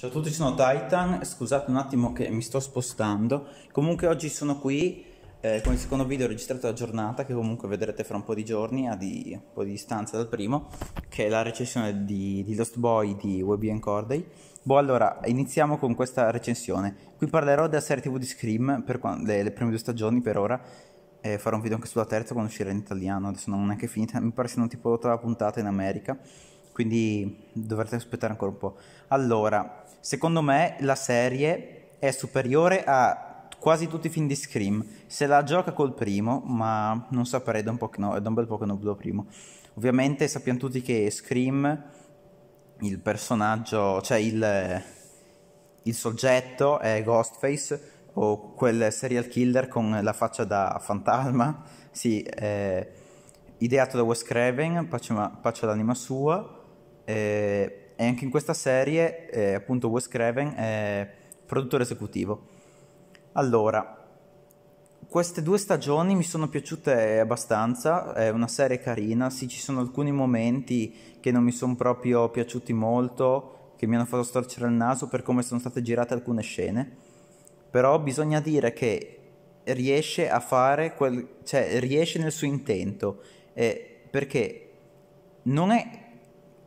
Ciao a tutti, sono Titan, scusate un attimo che mi sto spostando. Comunque oggi sono qui eh, con il secondo video registrato da giornata, che comunque vedrete fra un po' di giorni, a di, un po' di distanza dal primo, che è la recensione di, di Lost Boy di Webby and Corday. Boh, allora, iniziamo con questa recensione. Qui parlerò della serie TV di Scream, per le, le prime due stagioni per ora, eh, farò un video anche sulla terza quando uscirà in italiano, adesso non è neanche finita, mi pare siano tipo tutta la puntata in America quindi dovrete aspettare ancora un po'. Allora, secondo me la serie è superiore a quasi tutti i film di Scream. Se la gioca col primo, ma non saprei, da un, po che no, da un bel po' che non vedo primo. Ovviamente sappiamo tutti che Scream, il personaggio, cioè il, il soggetto è Ghostface o quel serial killer con la faccia da fantasma, sì, eh, ideato da Wes Craven, pace, l'anima sua eh, e anche in questa serie eh, appunto Wes Craven è produttore esecutivo. Allora, queste due stagioni mi sono piaciute abbastanza, è una serie carina, sì ci sono alcuni momenti che non mi sono proprio piaciuti molto, che mi hanno fatto storcere il naso per come sono state girate alcune scene, però bisogna dire che riesce a fare, quel, cioè riesce nel suo intento, eh, perché non è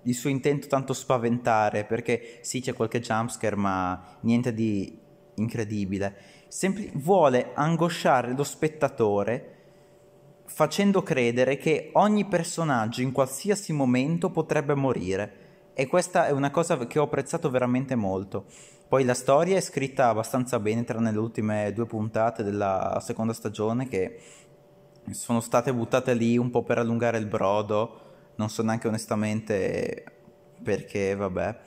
il suo intento tanto spaventare, perché sì c'è qualche jumpscare ma niente di incredibile. Sempl- vuole angosciare lo spettatore facendo credere che ogni personaggio in qualsiasi momento potrebbe morire. E questa è una cosa che ho apprezzato veramente molto. Poi la storia è scritta abbastanza bene, tranne le ultime due puntate della seconda stagione che sono state buttate lì un po' per allungare il brodo non so neanche onestamente perché, vabbè,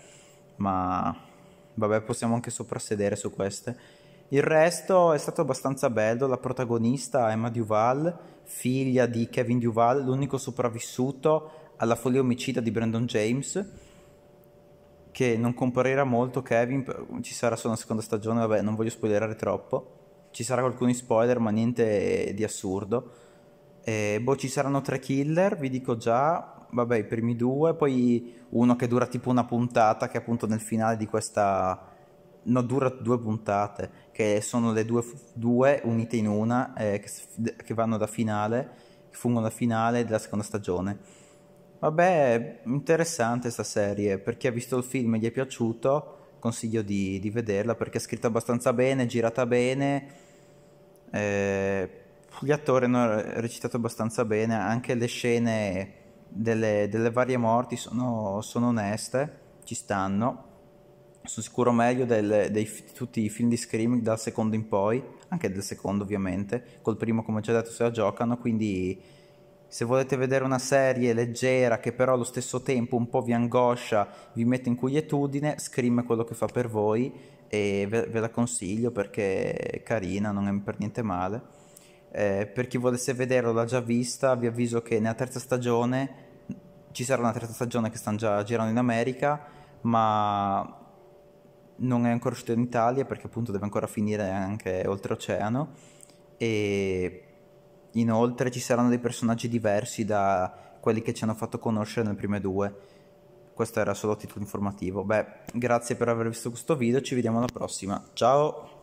ma vabbè, possiamo anche soprassedere su queste. Il resto è stato abbastanza bello, la protagonista Emma Duval, figlia di Kevin Duval, l'unico sopravvissuto alla follia omicida di Brandon James, che non comparirà molto Kevin, ci sarà solo una seconda stagione, vabbè, non voglio spoilerare troppo. Ci sarà alcuni spoiler, ma niente di assurdo eh, boh, ci saranno tre killer, vi dico già, vabbè, i primi due, poi uno che dura tipo una puntata, che appunto nel finale di questa... No, dura due puntate, che sono le due, due unite in una, eh, che, che, vanno da finale, che fungono da finale della seconda stagione. Vabbè, interessante sta serie, per chi ha visto il film e gli è piaciuto, consiglio di, di vederla perché è scritta abbastanza bene, girata bene. Eh, gli attori hanno recitato abbastanza bene, anche le scene delle, delle varie morti sono, sono, oneste, ci stanno. Sono sicuro meglio del, dei, di tutti i film di screaming dal secondo in poi, anche del secondo ovviamente, col primo come già detto se la giocano, quindi se volete vedere una serie leggera che però allo stesso tempo un po' vi angoscia, vi mette in quietudine, Scream è quello che fa per voi e ve, ve la consiglio perché è carina, non è per niente male. Eh, per chi volesse vederlo l'ha già vista, vi avviso che nella terza stagione ci sarà una terza stagione che stanno già girando in America, ma non è ancora uscita in Italia perché appunto deve ancora finire anche oltreoceano e inoltre ci saranno dei personaggi diversi da quelli che ci hanno fatto conoscere nelle prime due. Questo era solo titolo informativo. Beh, grazie per aver visto questo video, ci vediamo alla prossima. Ciao!